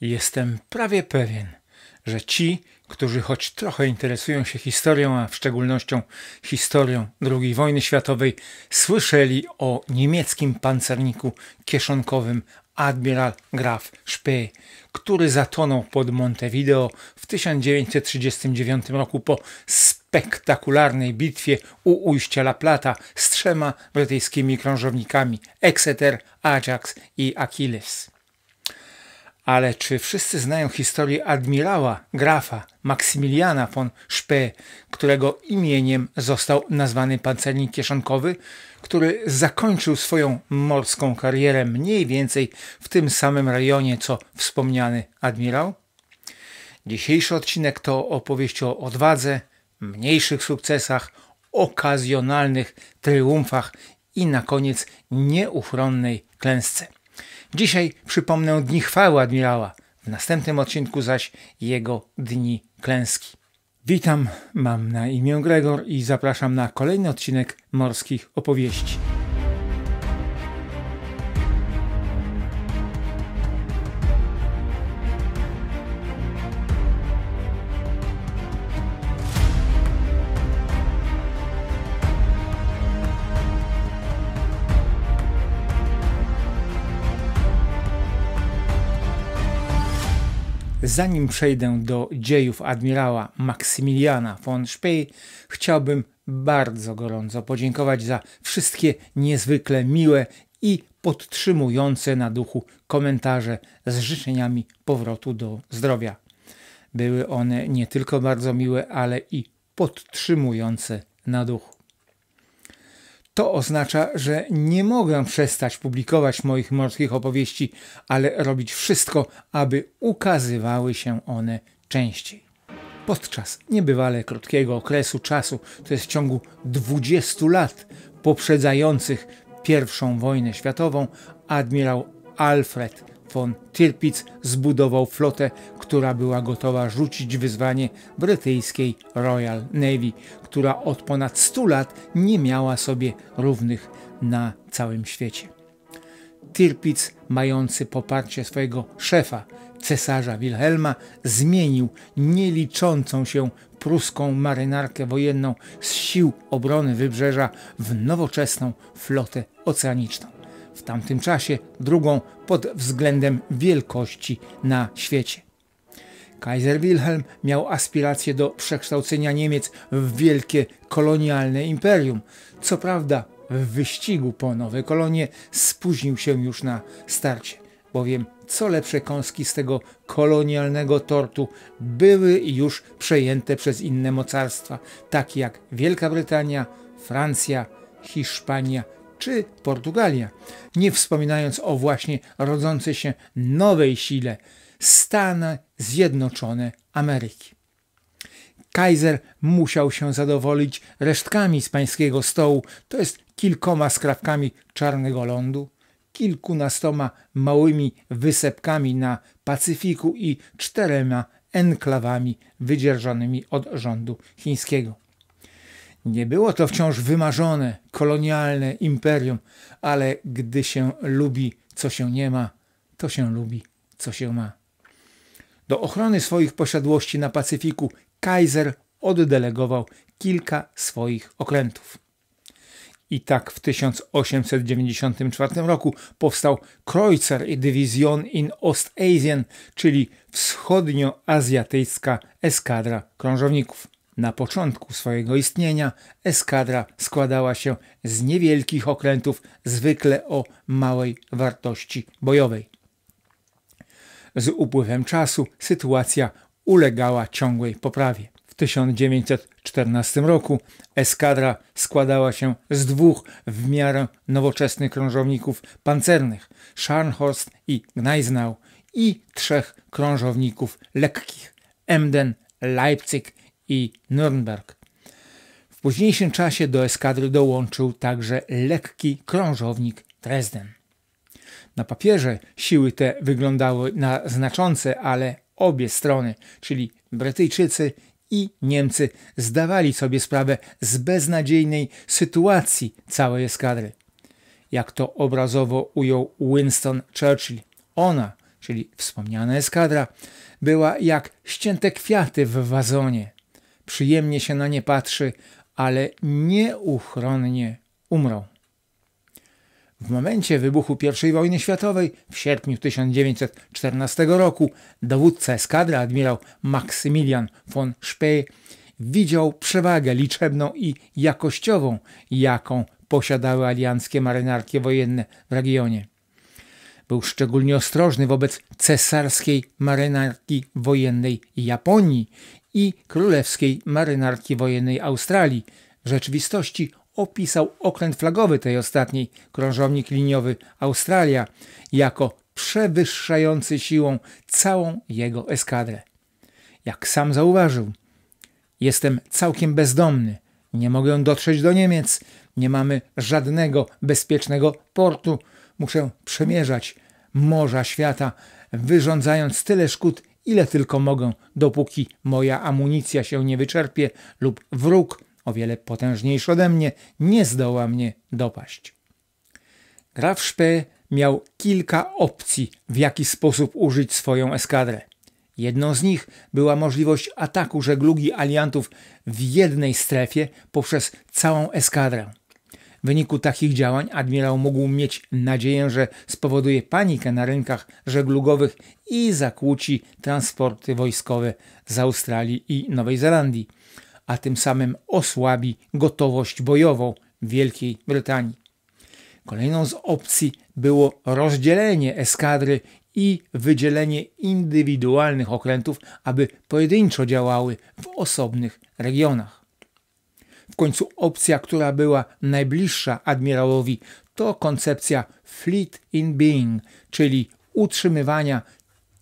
Jestem prawie pewien, że ci, którzy choć trochę interesują się historią, a w szczególnością historią II wojny światowej, słyszeli o niemieckim pancerniku kieszonkowym admiral Graf Spee, który zatonął pod Montevideo w 1939 roku po spektakularnej bitwie u ujścia La Plata z trzema brytyjskimi krążownikami Exeter, Ajax i Achilles. Ale czy wszyscy znają historię admirała, grafa Maksymiliana von Spee, którego imieniem został nazwany pancernik kieszonkowy, który zakończył swoją morską karierę mniej więcej w tym samym rejonie co wspomniany admirał? Dzisiejszy odcinek to opowieść o odwadze, mniejszych sukcesach, okazjonalnych triumfach i na koniec nieuchronnej klęsce. Dzisiaj przypomnę dni chwały admirała, w następnym odcinku zaś jego dni klęski. Witam, mam na imię Gregor i zapraszam na kolejny odcinek Morskich Opowieści. Zanim przejdę do dziejów admirała Maksymiliana von Spee, chciałbym bardzo gorąco podziękować za wszystkie niezwykle miłe i podtrzymujące na duchu komentarze z życzeniami powrotu do zdrowia. Były one nie tylko bardzo miłe, ale i podtrzymujące na duchu. To oznacza, że nie mogę przestać publikować moich morskich opowieści, ale robić wszystko, aby ukazywały się one częściej. Podczas niebywale krótkiego okresu czasu, to jest w ciągu 20 lat poprzedzających I wojnę światową, admirał Alfred von Tirpitz zbudował flotę, która była gotowa rzucić wyzwanie brytyjskiej Royal Navy, która od ponad 100 lat nie miała sobie równych na całym świecie. Tirpitz, mający poparcie swojego szefa, cesarza Wilhelma, zmienił nieliczącą się pruską marynarkę wojenną z sił obrony wybrzeża w nowoczesną flotę oceaniczną w tamtym czasie, drugą pod względem wielkości na świecie. Kaiser Wilhelm miał aspiracje do przekształcenia Niemiec w wielkie kolonialne imperium. Co prawda, w wyścigu po nowe kolonie spóźnił się już na starcie, bowiem co lepsze kąski z tego kolonialnego tortu były już przejęte przez inne mocarstwa, takie jak Wielka Brytania, Francja, Hiszpania czy Portugalia, nie wspominając o właśnie rodzącej się nowej sile Stany Zjednoczone Ameryki. Kaiser musiał się zadowolić resztkami z pańskiego stołu, to jest kilkoma skrawkami czarnego lądu, kilkunastoma małymi wysepkami na Pacyfiku i czterema enklawami wydzierżonymi od rządu chińskiego. Nie było to wciąż wymarzone, kolonialne imperium, ale gdy się lubi, co się nie ma, to się lubi, co się ma. Do ochrony swoich posiadłości na Pacyfiku Kaiser oddelegował kilka swoich okrętów. I tak w 1894 roku powstał Kreuzer Division in Ostasien, czyli wschodnioazjatycka eskadra krążowników. Na początku swojego istnienia eskadra składała się z niewielkich okrętów, zwykle o małej wartości bojowej. Z upływem czasu sytuacja ulegała ciągłej poprawie. W 1914 roku eskadra składała się z dwóch w miarę nowoczesnych krążowników pancernych Scharnhorst i Gneisenau i trzech krążowników lekkich Emden, Leipzig i Nürnberg. W późniejszym czasie do eskadry dołączył także lekki krążownik Dresden. Na papierze siły te wyglądały na znaczące, ale obie strony, czyli Brytyjczycy i Niemcy, zdawali sobie sprawę z beznadziejnej sytuacji całej eskadry. Jak to obrazowo ujął Winston Churchill, ona, czyli wspomniana eskadra, była jak ścięte kwiaty w wazonie przyjemnie się na nie patrzy, ale nieuchronnie umrą. W momencie wybuchu I wojny światowej w sierpniu 1914 roku dowódca eskadry admirał Maksymilian von Spee widział przewagę liczebną i jakościową, jaką posiadały alianckie marynarki wojenne w regionie. Był szczególnie ostrożny wobec cesarskiej marynarki wojennej Japonii i Królewskiej Marynarki Wojennej Australii. W rzeczywistości opisał okręt flagowy tej ostatniej, krążownik liniowy Australia, jako przewyższający siłą całą jego eskadrę. Jak sam zauważył, jestem całkiem bezdomny, nie mogę dotrzeć do Niemiec, nie mamy żadnego bezpiecznego portu, muszę przemierzać morza świata, wyrządzając tyle szkód, ile tylko mogę, dopóki moja amunicja się nie wyczerpie lub wróg, o wiele potężniejszy ode mnie, nie zdoła mnie dopaść. Graf Spee miał kilka opcji, w jaki sposób użyć swoją eskadrę. Jedną z nich była możliwość ataku żeglugi aliantów w jednej strefie poprzez całą eskadrę. W wyniku takich działań admirał mógł mieć nadzieję, że spowoduje panikę na rynkach żeglugowych i zakłóci transporty wojskowe z Australii i Nowej Zelandii, a tym samym osłabi gotowość bojową Wielkiej Brytanii. Kolejną z opcji było rozdzielenie eskadry i wydzielenie indywidualnych okrętów, aby pojedynczo działały w osobnych regionach. W końcu opcja, która była najbliższa admirałowi, to koncepcja fleet in being, czyli utrzymywania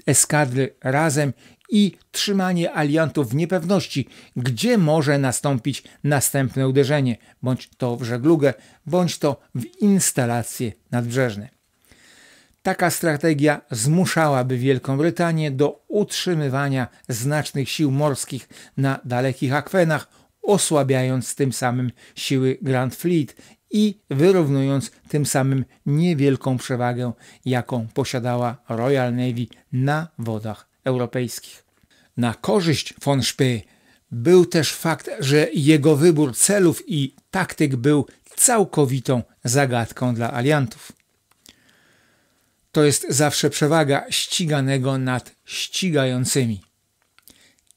eskadry razem i trzymanie aliantów w niepewności, gdzie może nastąpić następne uderzenie, bądź to w żeglugę, bądź to w instalacje nadbrzeżne. Taka strategia zmuszałaby Wielką Brytanię do utrzymywania znacznych sił morskich na dalekich akwenach osłabiając tym samym siły Grand Fleet i wyrównując tym samym niewielką przewagę, jaką posiadała Royal Navy na wodach europejskich. Na korzyść von Spee był też fakt, że jego wybór celów i taktyk był całkowitą zagadką dla aliantów. To jest zawsze przewaga ściganego nad ścigającymi.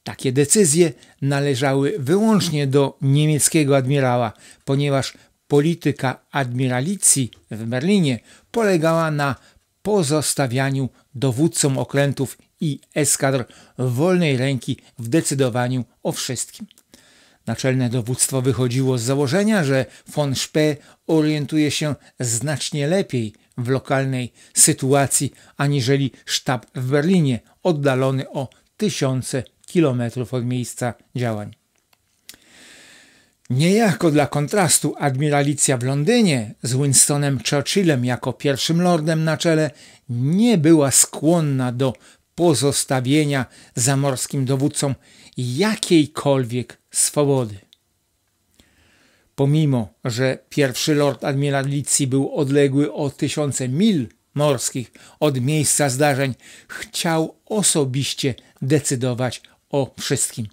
Takie decyzje należały wyłącznie do niemieckiego admirała, ponieważ polityka admiralicji w Berlinie polegała na pozostawianiu dowódcom okrętów i eskadr wolnej ręki w decydowaniu o wszystkim. Naczelne dowództwo wychodziło z założenia, że von Spee orientuje się znacznie lepiej w lokalnej sytuacji aniżeli sztab w Berlinie, oddalony o tysiące kilometrów od miejsca działań. Niejako dla kontrastu admiralicja w Londynie z Winstonem Churchillem jako pierwszym lordem na czele nie była skłonna do pozostawienia zamorskim dowódcom jakiejkolwiek swobody. Pomimo, że pierwszy lord admiralicji był odległy o tysiące mil morskich od miejsca zdarzeń, chciał osobiście decydować o wszystkim.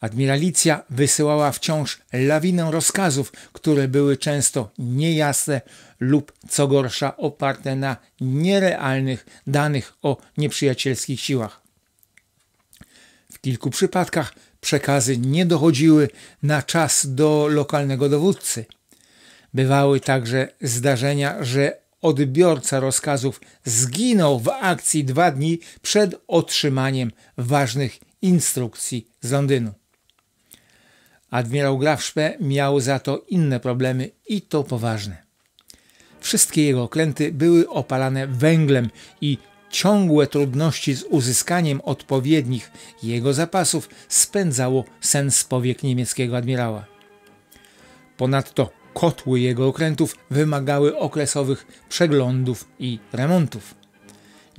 Admiralicja wysyłała wciąż lawinę rozkazów, które były często niejasne lub, co gorsza, oparte na nierealnych danych o nieprzyjacielskich siłach. W kilku przypadkach przekazy nie dochodziły na czas do lokalnego dowódcy. Bywały także zdarzenia, że odbiorca rozkazów zginął w akcji dwa dni przed otrzymaniem ważnych instrukcji z Londynu. Admirał Graf miał za to inne problemy i to poważne. Wszystkie jego okręty były opalane węglem i ciągłe trudności z uzyskaniem odpowiednich jego zapasów spędzało sen z powiek niemieckiego admirała. Ponadto kotły jego okrętów wymagały okresowych przeglądów i remontów.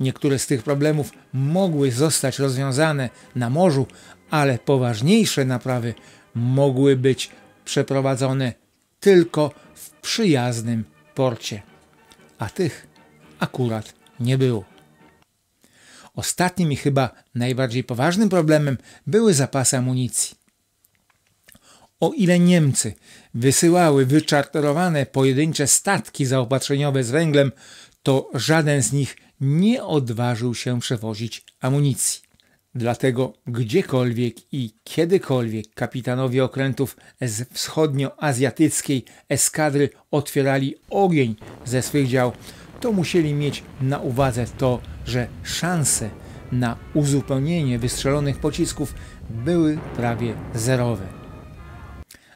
Niektóre z tych problemów mogły zostać rozwiązane na morzu, ale poważniejsze naprawy mogły być przeprowadzone tylko w przyjaznym porcie, a tych akurat nie było. Ostatnim i chyba najbardziej poważnym problemem były zapasy amunicji. O ile Niemcy wysyłały wyczarterowane pojedyncze statki zaopatrzeniowe z węglem, to żaden z nich nie odważył się przewozić amunicji. Dlatego gdziekolwiek i kiedykolwiek kapitanowie okrętów z wschodnioazjatyckiej eskadry otwierali ogień ze swych dział, to musieli mieć na uwadze to, że szanse na uzupełnienie wystrzelonych pocisków były prawie zerowe.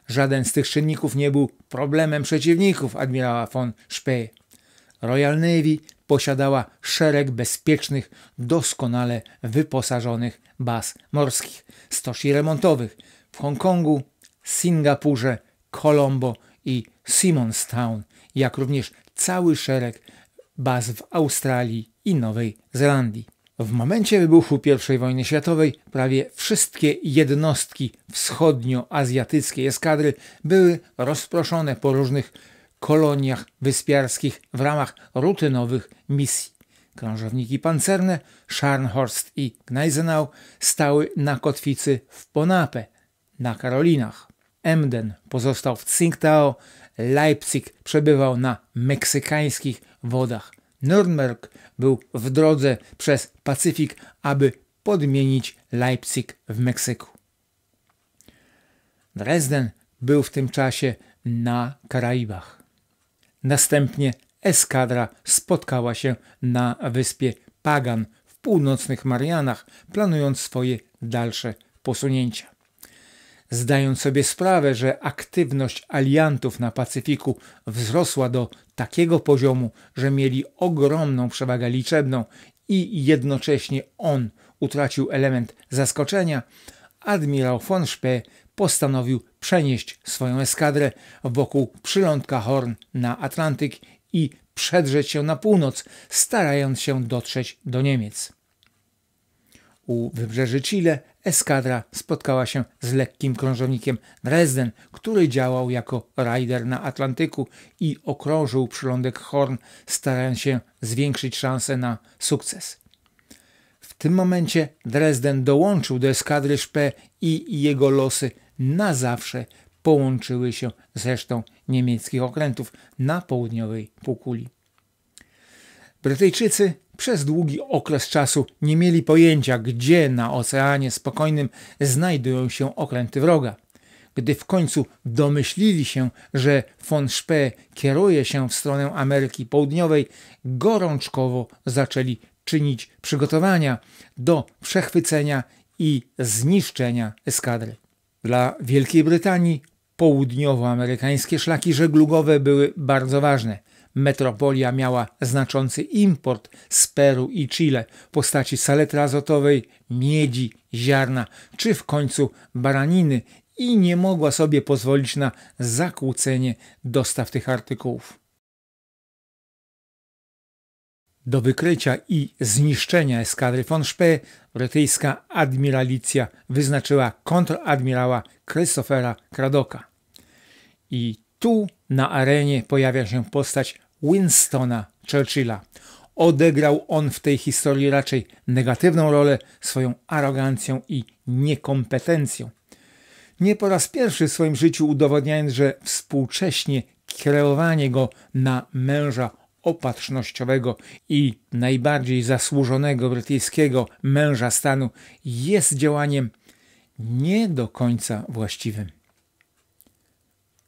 Żaden z tych czynników nie był problemem przeciwników admirała von Spee. Royal Navy posiadała szereg bezpiecznych, doskonale wyposażonych baz morskich, stoczni remontowych w Hongkongu, Singapurze, Colombo i Simonstown, jak również cały szereg baz w Australii i Nowej Zelandii. W momencie wybuchu I wojny światowej prawie wszystkie jednostki wschodnioazjatyckie eskadry były rozproszone po różnych koloniach wyspiarskich w ramach rutynowych misji. Krążowniki pancerne Scharnhorst i Gneisenau stały na kotwicy w Ponape na Karolinach. Emden pozostał w Tsingtao, Leipzig przebywał na meksykańskich wodach – Nürnberg był w drodze przez Pacyfik, aby podmienić Leipzig w Meksyku. Dresden był w tym czasie na Karaibach. Następnie eskadra spotkała się na wyspie Pagan w północnych Marianach, planując swoje dalsze posunięcia. Zdając sobie sprawę, że aktywność aliantów na Pacyfiku wzrosła do takiego poziomu, że mieli ogromną przewagę liczebną i jednocześnie on utracił element zaskoczenia, admirał von Spee postanowił przenieść swoją eskadrę wokół przylądka Horn na Atlantyk i przedrzeć się na północ, starając się dotrzeć do Niemiec u wybrzeży Chile eskadra spotkała się z lekkim krążownikiem Dresden, który działał jako rajder na Atlantyku i okrążył przylądek Horn, starając się zwiększyć szanse na sukces. W tym momencie Dresden dołączył do eskadry Szpe i jego losy na zawsze połączyły się z resztą niemieckich okrętów na południowej półkuli. Brytyjczycy przez długi okres czasu nie mieli pojęcia, gdzie na Oceanie Spokojnym znajdują się okręty wroga. Gdy w końcu domyślili się, że von Spee kieruje się w stronę Ameryki Południowej, gorączkowo zaczęli czynić przygotowania do przechwycenia i zniszczenia eskadry. Dla Wielkiej Brytanii południowoamerykańskie szlaki żeglugowe były bardzo ważne – metropolia miała znaczący import z Peru i Chile w postaci saletry azotowej, miedzi, ziarna czy w końcu baraniny i nie mogła sobie pozwolić na zakłócenie dostaw tych artykułów. Do wykrycia i zniszczenia eskadry von Spee brytyjska admiralicja wyznaczyła kontradmirała Christophera Kradoka. I tu na arenie pojawia się postać Winstona Churchilla. Odegrał on w tej historii raczej negatywną rolę swoją arogancją i niekompetencją. Nie po raz pierwszy w swoim życiu udowodniając, że współcześnie kreowanie go na męża opatrznościowego i najbardziej zasłużonego brytyjskiego męża stanu jest działaniem nie do końca właściwym.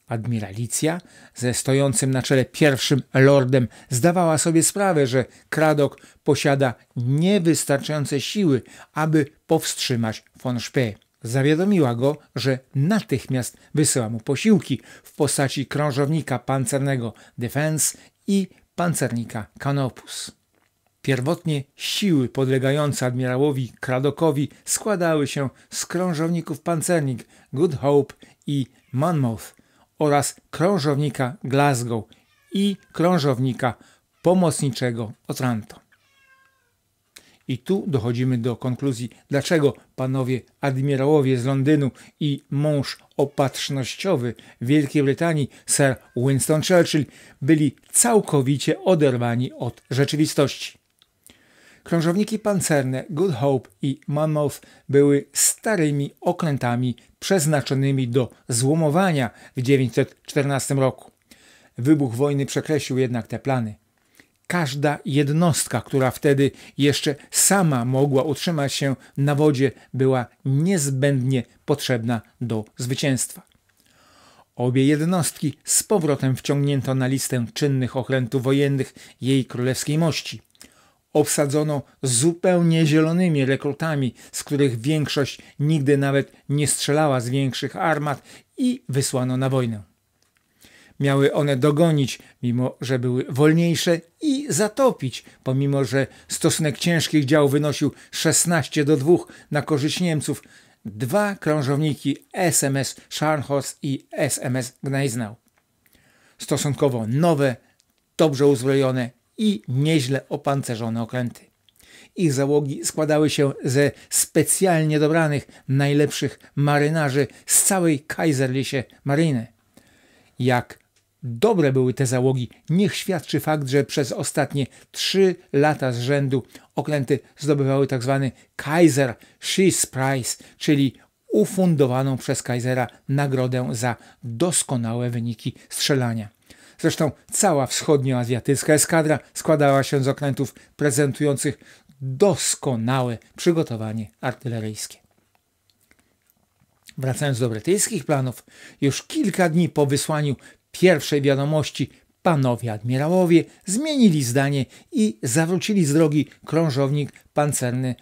Admiralicja ze stojącym na czele pierwszym lordem zdawała sobie sprawę, że Kradok posiada niewystarczające siły, aby powstrzymać von Spee. Zawiadomiła go, że natychmiast wysyła mu posiłki w postaci krążownika pancernego Defense i pancernika Canopus. Pierwotnie siły podlegające admirałowi Kradokowi składały się z krążowników pancernik Good Hope i Monmouth – oraz krążownika Glasgow i krążownika pomocniczego Otranto. I tu dochodzimy do konkluzji, dlaczego panowie admirałowie z Londynu i mąż opatrznościowy Wielkiej Brytanii, Sir Winston Churchill, byli całkowicie oderwani od rzeczywistości. Krążowniki pancerne Good Hope i Monmouth były starymi okrętami przeznaczonymi do złomowania w 1914 roku. Wybuch wojny przekreślił jednak te plany. Każda jednostka, która wtedy jeszcze sama mogła utrzymać się na wodzie, była niezbędnie potrzebna do zwycięstwa. Obie jednostki z powrotem wciągnięto na listę czynnych okrętów wojennych jej królewskiej mości – obsadzono zupełnie zielonymi rekrutami, z których większość nigdy nawet nie strzelała z większych armat i wysłano na wojnę. Miały one dogonić, mimo że były wolniejsze, i zatopić, pomimo że stosunek ciężkich dział wynosił 16 do 2 na korzyść Niemców. Dwa krążowniki SMS Scharnhorst i SMS Gneisenau. Stosunkowo nowe, dobrze uzbrojone i nieźle opancerzone okręty. Ich załogi składały się ze specjalnie dobranych, najlepszych marynarzy z całej Kaiserliche Marine. Jak dobre były te załogi, niech świadczy fakt, że przez ostatnie trzy lata z rzędu okręty zdobywały tzw. Tak Kaiser Schiss Prize, czyli ufundowaną przez Kaisera nagrodę za doskonałe wyniki strzelania. Zresztą cała wschodnioazjatycka eskadra składała się z okrętów prezentujących doskonałe przygotowanie artyleryjskie. Wracając do brytyjskich planów, już kilka dni po wysłaniu pierwszej wiadomości panowie admirałowie zmienili zdanie i zawrócili z drogi krążownik pancerny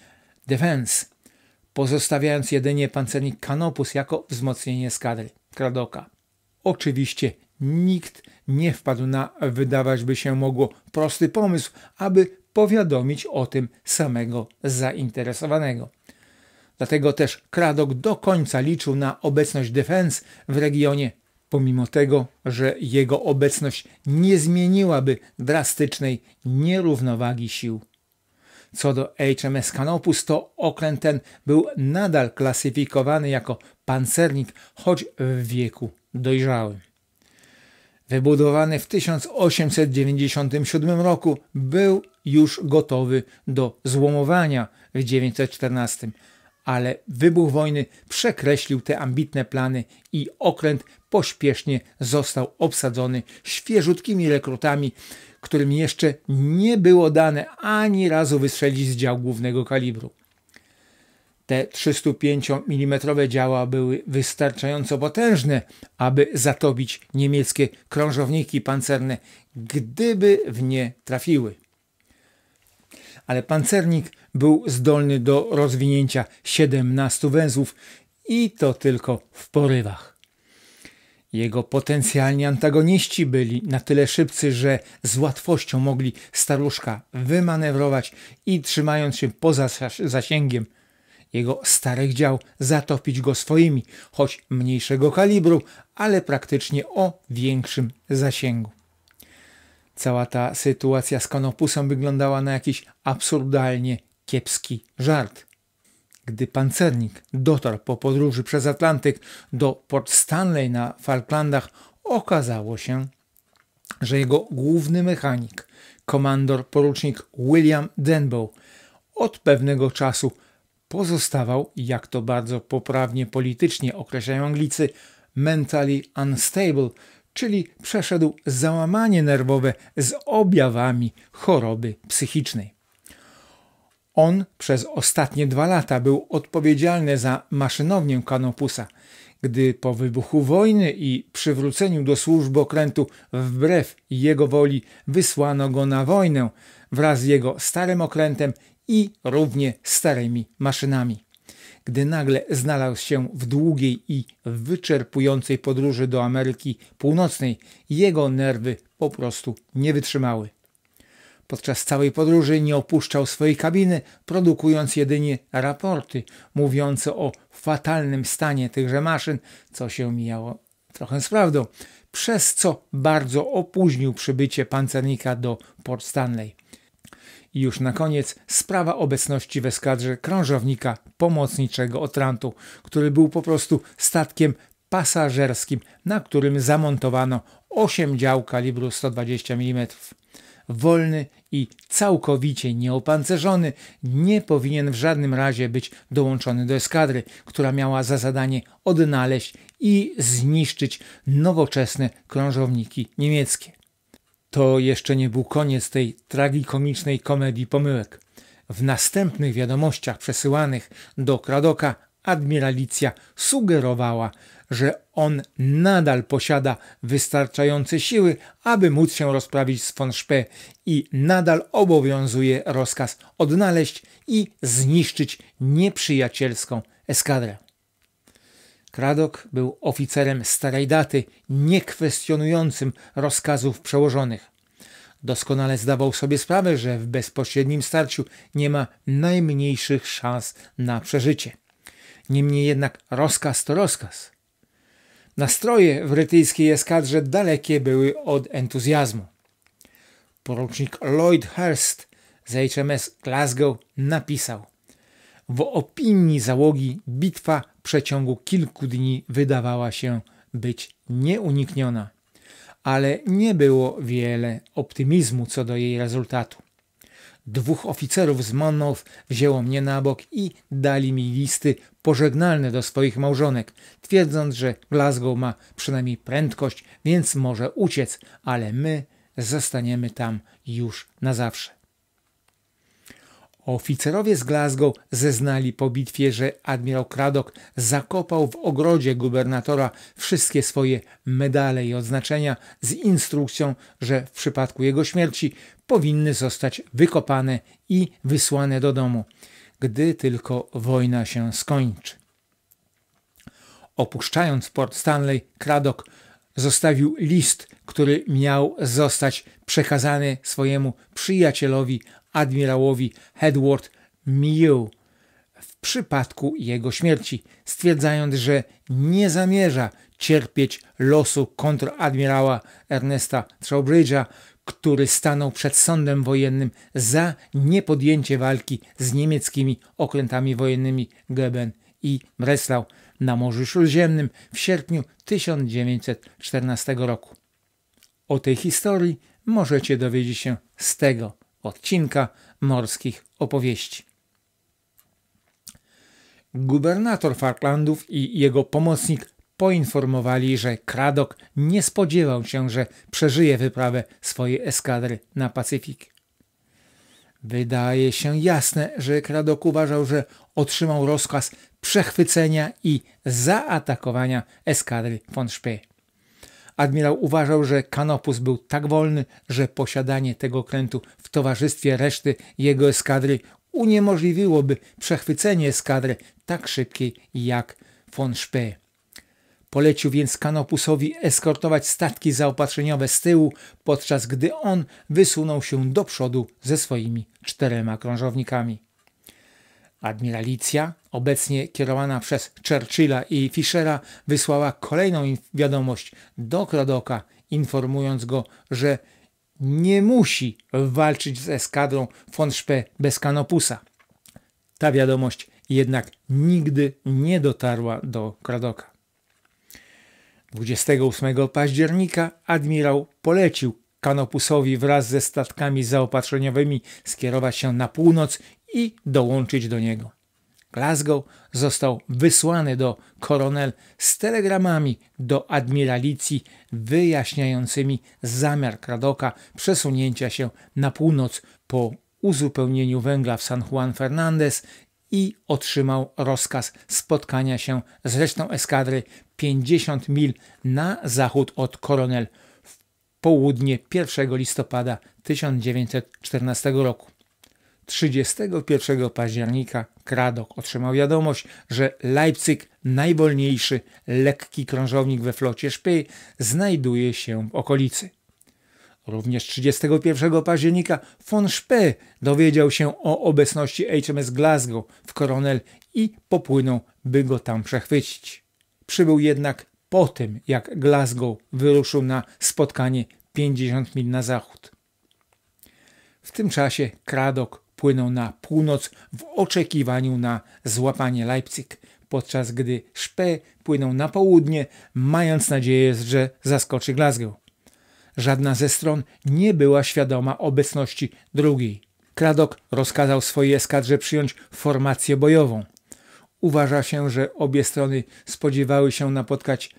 Defense, pozostawiając jedynie pancernik Canopus jako wzmocnienie skadry Kradoka. Oczywiście nikt nie wpadł na, wydawać by się mogło, prosty pomysł, aby powiadomić o tym samego zainteresowanego. Dlatego też Kradok do końca liczył na obecność Defense w regionie, pomimo tego, że jego obecność nie zmieniłaby drastycznej nierównowagi sił. Co do HMS Canopus, to okręt ten był nadal klasyfikowany jako pancernik, choć w wieku dojrzałym. Wybudowany w 1897 roku, był już gotowy do złomowania w 1914, ale wybuch wojny przekreślił te ambitne plany i okręt pośpiesznie został obsadzony świeżutkimi rekrutami, którym jeszcze nie było dane ani razu wystrzelić z dział głównego kalibru. Te 305 mm działa były wystarczająco potężne, aby zatopić niemieckie krążowniki pancerne, gdyby w nie trafiły. Ale pancernik był zdolny do rozwinięcia 17 węzłów i to tylko w porywach. Jego potencjalni antagoniści byli na tyle szybcy, że z łatwością mogli staruszka wymanewrować i trzymając się poza zasięgiem – jego starych dział, zatopić go swoimi, choć mniejszego kalibru, ale praktycznie o większym zasięgu. Cała ta sytuacja z konopusem wyglądała na jakiś absurdalnie kiepski żart. Gdy pancernik dotarł po podróży przez Atlantyk do Port Stanley na Falklandach, okazało się, że jego główny mechanik, komandor porucznik William Denbow, od pewnego czasu pozostawał, jak to bardzo poprawnie politycznie określają Anglicy, mentally unstable, czyli przeszedł załamanie nerwowe z objawami choroby psychicznej. On przez ostatnie dwa lata był odpowiedzialny za maszynownię Kanopusa. Gdy po wybuchu wojny i przywróceniu do służby okrętu wbrew jego woli wysłano go na wojnę, wraz z jego starym okrętem i równie starymi maszynami. Gdy nagle znalazł się w długiej i wyczerpującej podróży do Ameryki Północnej, jego nerwy po prostu nie wytrzymały. Podczas całej podróży nie opuszczał swojej kabiny, produkując jedynie raporty mówiące o fatalnym stanie tychże maszyn, co się mijało trochę z prawdą, przez co bardzo opóźnił przybycie pancernika do Port Stanley. I już na koniec sprawa obecności w eskadrze krążownika pomocniczego Otrantu, który był po prostu statkiem pasażerskim, na którym zamontowano 8 dział kalibru 120 mm. Wolny i całkowicie nieopancerzony nie powinien w żadnym razie być dołączony do eskadry, która miała za zadanie odnaleźć i zniszczyć nowoczesne krążowniki niemieckie to jeszcze nie był koniec tej tragikomicznej komedii pomyłek. W następnych wiadomościach przesyłanych do Kradoka admiralicja sugerowała, że on nadal posiada wystarczające siły, aby móc się rozprawić z von Spee i nadal obowiązuje rozkaz odnaleźć i zniszczyć nieprzyjacielską eskadrę. Kradok był oficerem starej daty, niekwestionującym rozkazów przełożonych. Doskonale zdawał sobie sprawę, że w bezpośrednim starciu nie ma najmniejszych szans na przeżycie. Niemniej jednak rozkaz to rozkaz. Nastroje w brytyjskiej eskadrze dalekie były od entuzjazmu. Porucznik Lloyd Hurst z HMS Glasgow napisał w opinii załogi bitwa w przeciągu kilku dni wydawała się być nieunikniona, ale nie było wiele optymizmu co do jej rezultatu. Dwóch oficerów z Monmouth wzięło mnie na bok i dali mi listy pożegnalne do swoich małżonek, twierdząc, że Glasgow ma przynajmniej prędkość, więc może uciec, ale my zostaniemy tam już na zawsze. Oficerowie z Glasgow zeznali po bitwie, że admirał Cradock zakopał w ogrodzie gubernatora wszystkie swoje medale i odznaczenia z instrukcją, że w przypadku jego śmierci powinny zostać wykopane i wysłane do domu, gdy tylko wojna się skończy. Opuszczając Port Stanley, Cradock zostawił list, który miał zostać przekazany swojemu przyjacielowi admirałowi Edward Mew w przypadku jego śmierci, stwierdzając, że nie zamierza cierpieć losu kontradmirała Ernesta Trowbridge'a, który stanął przed sądem wojennym za niepodjęcie walki z niemieckimi okrętami wojennymi Geben i Breslau na Morzu Śródziemnym w sierpniu 1914 roku. O tej historii możecie dowiedzieć się z tego odcinka morskich opowieści. Gubernator Falklandów i jego pomocnik poinformowali, że Kradok nie spodziewał się, że przeżyje wyprawę swojej eskadry na Pacyfik. Wydaje się jasne, że Kradok uważał, że otrzymał rozkaz przechwycenia i zaatakowania eskadry von Spee. Admirał uważał, że kanopus był tak wolny, że posiadanie tego okrętu w towarzystwie reszty jego eskadry uniemożliwiłoby przechwycenie eskadry tak szybkiej jak von Spee. Polecił więc Kanopusowi eskortować statki zaopatrzeniowe z tyłu, podczas gdy on wysunął się do przodu ze swoimi czterema krążownikami. Admiralicja, obecnie kierowana przez Churchilla i Fischera, wysłała kolejną wiadomość do Krodoka, informując go, że nie musi walczyć z eskadrą von Spee bez Kanopusa. Ta wiadomość jednak nigdy nie dotarła do Krodoka. 28 października admirał polecił Kanopusowi wraz ze statkami zaopatrzeniowymi skierować się na północ i dołączyć do niego. Glasgow został wysłany do koronel z telegramami do admiralicji wyjaśniającymi zamiar Kradoka przesunięcia się na północ po uzupełnieniu węgla w San Juan Fernandez i otrzymał rozkaz spotkania się z resztą eskadry 50 mil na zachód od koronel w południe 1 listopada 1914 roku. 31 października Kradok otrzymał wiadomość, że Leipzig, najwolniejszy lekki krążownik we flocie Szpy, znajduje się w okolicy. Również 31 października von Szpy dowiedział się o obecności HMS Glasgow w Koronel i popłynął, by go tam przechwycić. Przybył jednak po tym, jak Glasgow wyruszył na spotkanie 50 mil na zachód. W tym czasie Kradok płyną na północ w oczekiwaniu na złapanie Leipzig, podczas gdy Szpe płyną na południe, mając nadzieję, że zaskoczy Glasgow. Żadna ze stron nie była świadoma obecności drugiej. Kradok rozkazał swojej eskadrze przyjąć formację bojową. Uważa się, że obie strony spodziewały się napotkać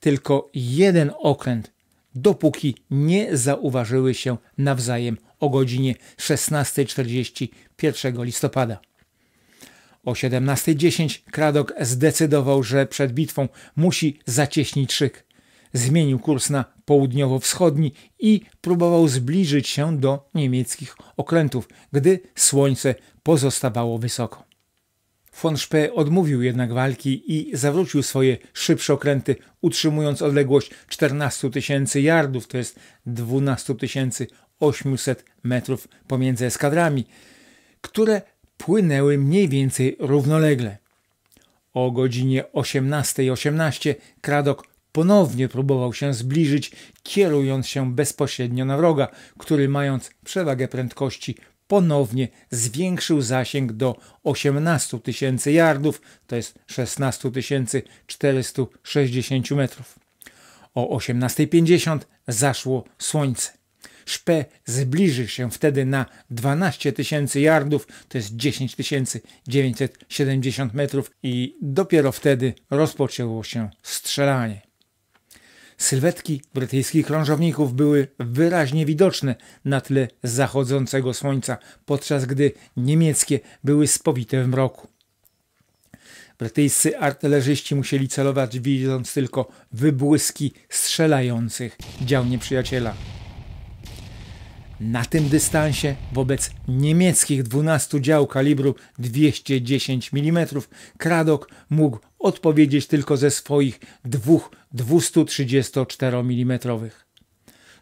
tylko jeden okręt, dopóki nie zauważyły się nawzajem o godzinie 16:41 listopada. O 17.10 Kradok zdecydował, że przed bitwą musi zacieśnić szyk. Zmienił kurs na południowo-wschodni i próbował zbliżyć się do niemieckich okrętów, gdy słońce pozostawało wysoko. Von Spee odmówił jednak walki i zawrócił swoje szybsze okręty, utrzymując odległość 14 tysięcy yardów, to jest 12 000. 800 metrów pomiędzy eskadrami, które płynęły mniej więcej równolegle. O godzinie 18.18 .18 Kradok ponownie próbował się zbliżyć, kierując się bezpośrednio na wroga, który mając przewagę prędkości ponownie zwiększył zasięg do 18 tysięcy yardów, to jest 16 460 metrów. O 18.50 zaszło słońce szpe zbliży się wtedy na 12 tysięcy yardów, to jest 10 970 metrów i dopiero wtedy rozpoczęło się strzelanie. Sylwetki brytyjskich krążowników były wyraźnie widoczne na tle zachodzącego słońca, podczas gdy niemieckie były spowite w mroku. Brytyjscy artylerzyści musieli celować widząc tylko wybłyski strzelających dział nieprzyjaciela na tym dystansie wobec niemieckich 12 dział kalibru 210 mm Kradok mógł odpowiedzieć tylko ze swoich dwóch 234 mm.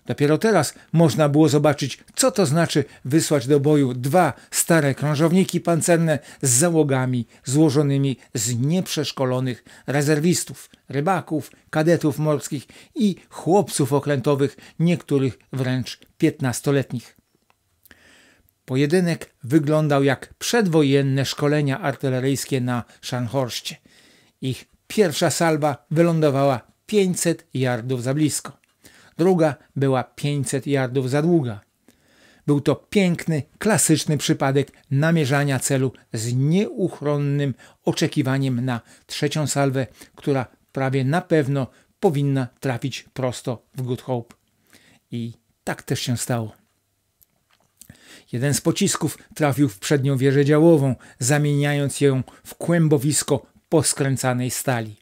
Dopiero teraz można było zobaczyć, co to znaczy wysłać do boju dwa stare krążowniki pancerne z załogami złożonymi z nieprzeszkolonych rezerwistów, rybaków, kadetów morskich i chłopców okrętowych, niektórych wręcz piętnastoletnich. Pojedynek wyglądał jak przedwojenne szkolenia artyleryjskie na Szanhorście. Ich pierwsza salba wylądowała 500 jardów za blisko druga była 500 yardów za długa. Był to piękny, klasyczny przypadek namierzania celu z nieuchronnym oczekiwaniem na trzecią salwę, która prawie na pewno powinna trafić prosto w Good Hope. I tak też się stało. Jeden z pocisków trafił w przednią wieżę działową, zamieniając ją w kłębowisko poskręcanej stali.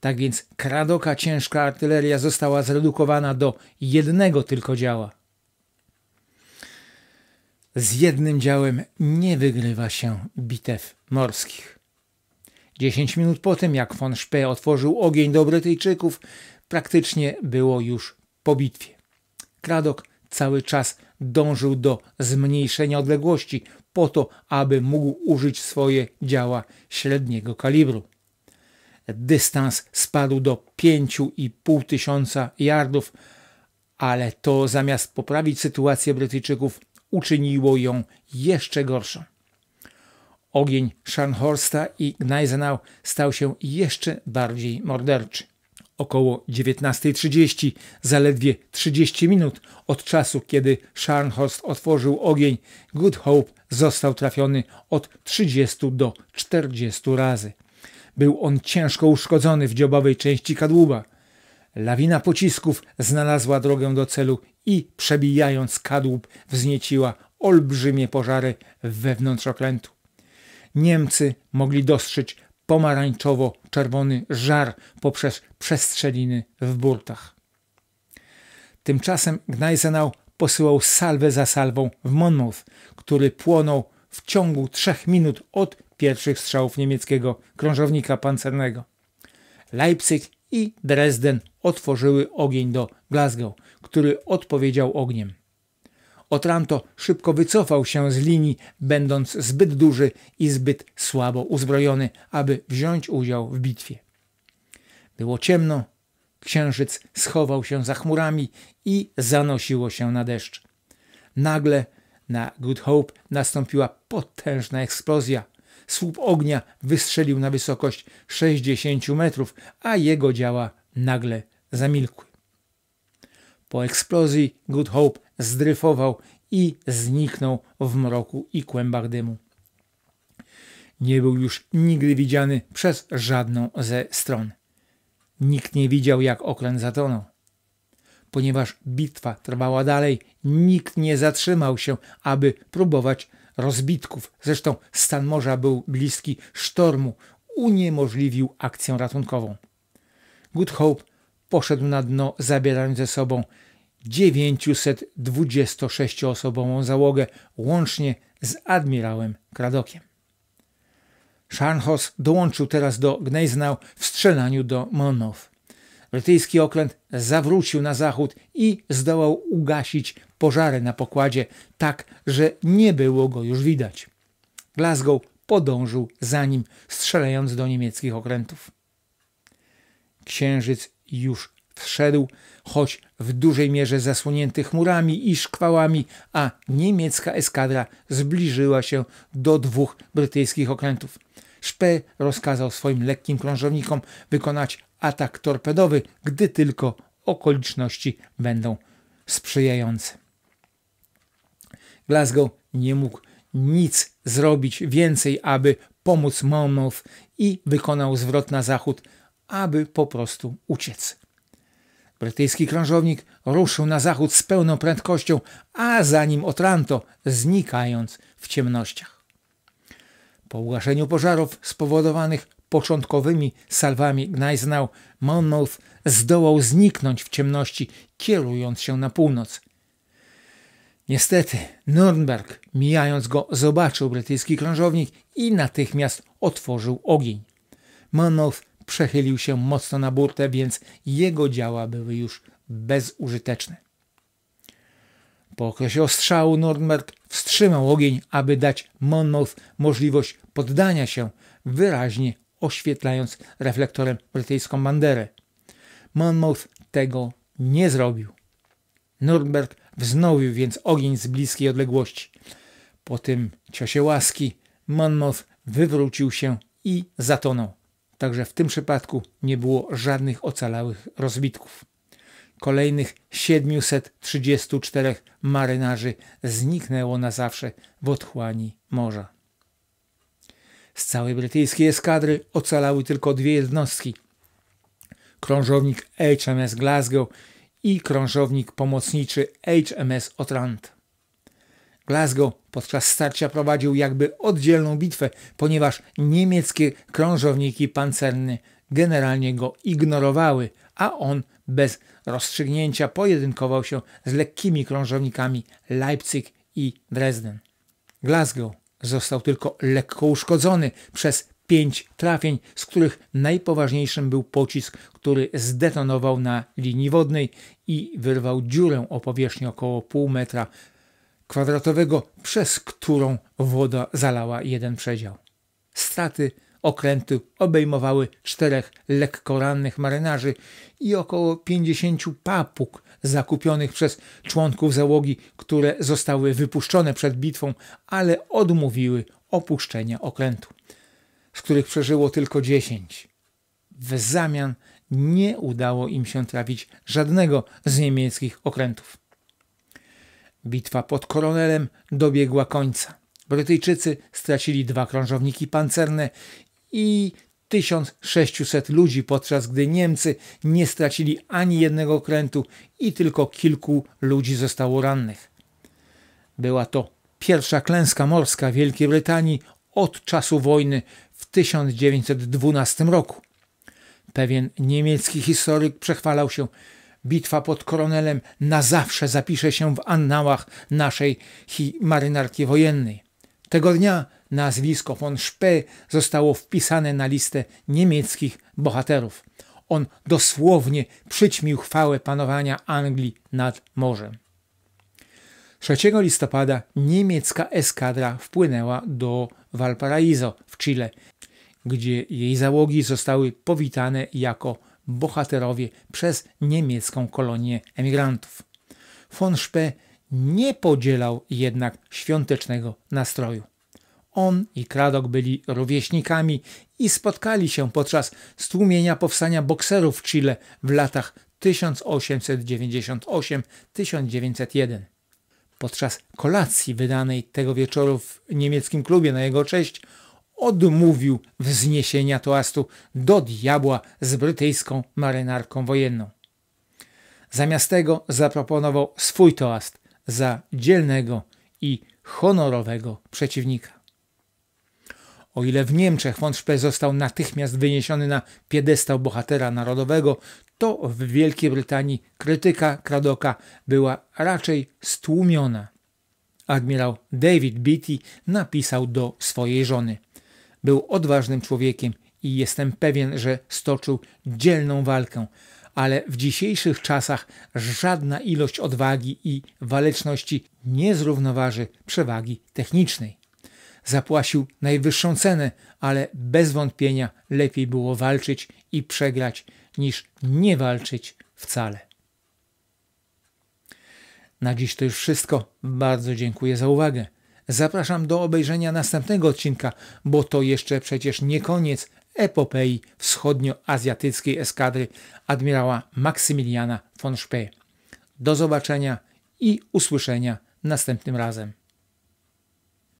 Tak więc kradoka ciężka artyleria została zredukowana do jednego tylko działa. Z jednym działem nie wygrywa się bitew morskich. Dziesięć minut po tym, jak von Spee otworzył ogień do Brytyjczyków, praktycznie było już po bitwie. Kradok cały czas dążył do zmniejszenia odległości po to, aby mógł użyć swoje działa średniego kalibru dystans spadł do 5,5 tysiąca yardów, ale to zamiast poprawić sytuację Brytyjczyków, uczyniło ją jeszcze gorszą. Ogień Scharnhorsta i Gneisenau stał się jeszcze bardziej morderczy. Około 19.30, zaledwie 30 minut od czasu, kiedy Scharnhorst otworzył ogień, Good Hope został trafiony od 30 do 40 razy. Był on ciężko uszkodzony w dziobowej części kadłuba. Lawina pocisków znalazła drogę do celu i przebijając kadłub wznieciła olbrzymie pożary wewnątrz okrętu. Niemcy mogli dostrzec pomarańczowo-czerwony żar poprzez przestrzeliny w burtach. Tymczasem Gneisenau posyłał salwę za salwą w Monmouth, który płonął w ciągu trzech minut od pierwszych strzałów niemieckiego krążownika pancernego. Leipzig i Dresden otworzyły ogień do Glasgow, który odpowiedział ogniem. Otranto szybko wycofał się z linii, będąc zbyt duży i zbyt słabo uzbrojony, aby wziąć udział w bitwie. Było ciemno, księżyc schował się za chmurami i zanosiło się na deszcz. Nagle na Good Hope nastąpiła potężna eksplozja – Słup ognia wystrzelił na wysokość 60 metrów, a jego działa nagle zamilkły. Po eksplozji Good Hope zdryfował i zniknął w mroku i kłębach dymu. Nie był już nigdy widziany przez żadną ze stron. Nikt nie widział, jak okręt zatonął. Ponieważ bitwa trwała dalej, nikt nie zatrzymał się, aby próbować rozbitków. Zresztą stan morza był bliski sztormu, uniemożliwił akcję ratunkową. Good Hope poszedł na dno, zabierając ze sobą 926-osobową załogę, łącznie z admirałem Kradokiem. Scharnhorst dołączył teraz do Gneisenau w strzelaniu do Monmouth. Brytyjski okręt zawrócił na zachód i zdołał ugasić pożary na pokładzie tak, że nie było go już widać. Glasgow podążył za nim, strzelając do niemieckich okrętów. Księżyc już wszedł, choć w dużej mierze zasłonięty chmurami i szkwałami, a niemiecka eskadra zbliżyła się do dwóch brytyjskich okrętów. Szpe rozkazał swoim lekkim krążownikom wykonać atak torpedowy, gdy tylko okoliczności będą sprzyjające. Glasgow nie mógł nic zrobić więcej, aby pomóc Monmouth i wykonał zwrot na zachód, aby po prostu uciec. Brytyjski krążownik ruszył na zachód z pełną prędkością, a za nim Otranto, znikając w ciemnościach. Po ugaszeniu pożarów spowodowanych początkowymi salwami Gneisenau, Monmouth zdołał zniknąć w ciemności, kierując się na północ. Niestety, Nürnberg, mijając go, zobaczył brytyjski krążownik i natychmiast otworzył ogień. Manow przechylił się mocno na burtę, więc jego działa były już bezużyteczne. Po okresie ostrzału Nordberg wstrzymał ogień, aby dać Monmouth możliwość poddania się, wyraźnie oświetlając reflektorem brytyjską banderę. Monmouth tego nie zrobił. Nordberg Wznowił więc ogień z bliskiej odległości. Po tym ciosie łaski Monmouth wywrócił się i zatonął. Także w tym przypadku nie było żadnych ocalałych rozbitków. Kolejnych 734 marynarzy zniknęło na zawsze w otchłani morza. Z całej brytyjskiej eskadry ocalały tylko dwie jednostki. Krążownik HMS Glasgow i krążownik pomocniczy HMS Otrant. Glasgow podczas starcia prowadził jakby oddzielną bitwę, ponieważ niemieckie krążowniki pancerne generalnie go ignorowały, a on bez rozstrzygnięcia pojedynkował się z lekkimi krążownikami Leipzig i Dresden. Glasgow został tylko lekko uszkodzony przez pięć trafień, z których najpoważniejszym był pocisk, który zdetonował na linii wodnej i wyrwał dziurę o powierzchni około pół metra kwadratowego, przez którą woda zalała jeden przedział. Straty okrętu obejmowały czterech lekko rannych marynarzy i około pięćdziesięciu papug zakupionych przez członków załogi, które zostały wypuszczone przed bitwą, ale odmówiły opuszczenia okrętu z których przeżyło tylko 10. W zamian nie udało im się trafić żadnego z niemieckich okrętów. Bitwa pod Koronelem dobiegła końca. Brytyjczycy stracili dwa krążowniki pancerne i 1600 ludzi, podczas gdy Niemcy nie stracili ani jednego okrętu i tylko kilku ludzi zostało rannych. Była to pierwsza klęska morska Wielkiej Brytanii od czasu wojny w 1912 roku. Pewien niemiecki historyk przechwalał się, bitwa pod Koronelem na zawsze zapisze się w annałach naszej marynarki wojennej. Tego dnia nazwisko von Spee zostało wpisane na listę niemieckich bohaterów. On dosłownie przyćmił chwałę panowania Anglii nad morzem. 3 listopada niemiecka eskadra wpłynęła do Valparaiso w Chile, gdzie jej załogi zostały powitane jako bohaterowie przez niemiecką kolonię emigrantów. Von Spee nie podzielał jednak świątecznego nastroju. On i Kradok byli rówieśnikami i spotkali się podczas stłumienia powstania bokserów w Chile w latach 1898-1901 podczas kolacji wydanej tego wieczoru w niemieckim klubie na jego cześć odmówił wzniesienia toastu do diabła z brytyjską marynarką wojenną. Zamiast tego zaproponował swój toast za dzielnego i honorowego przeciwnika. O ile w Niemczech von Szpel został natychmiast wyniesiony na piedestał bohatera narodowego, to w Wielkiej Brytanii krytyka Kradoka była raczej stłumiona. Admirał David Beatty napisał do swojej żony. Był odważnym człowiekiem i jestem pewien, że stoczył dzielną walkę, ale w dzisiejszych czasach żadna ilość odwagi i waleczności nie zrównoważy przewagi technicznej. Zapłacił najwyższą cenę, ale bez wątpienia lepiej było walczyć i przegrać, niż nie walczyć wcale. Na dziś to już wszystko. Bardzo dziękuję za uwagę. Zapraszam do obejrzenia następnego odcinka, bo to jeszcze przecież nie koniec epopei wschodnioazjatyckiej eskadry admirała Maksymiliana von Spee. Do zobaczenia i usłyszenia następnym razem.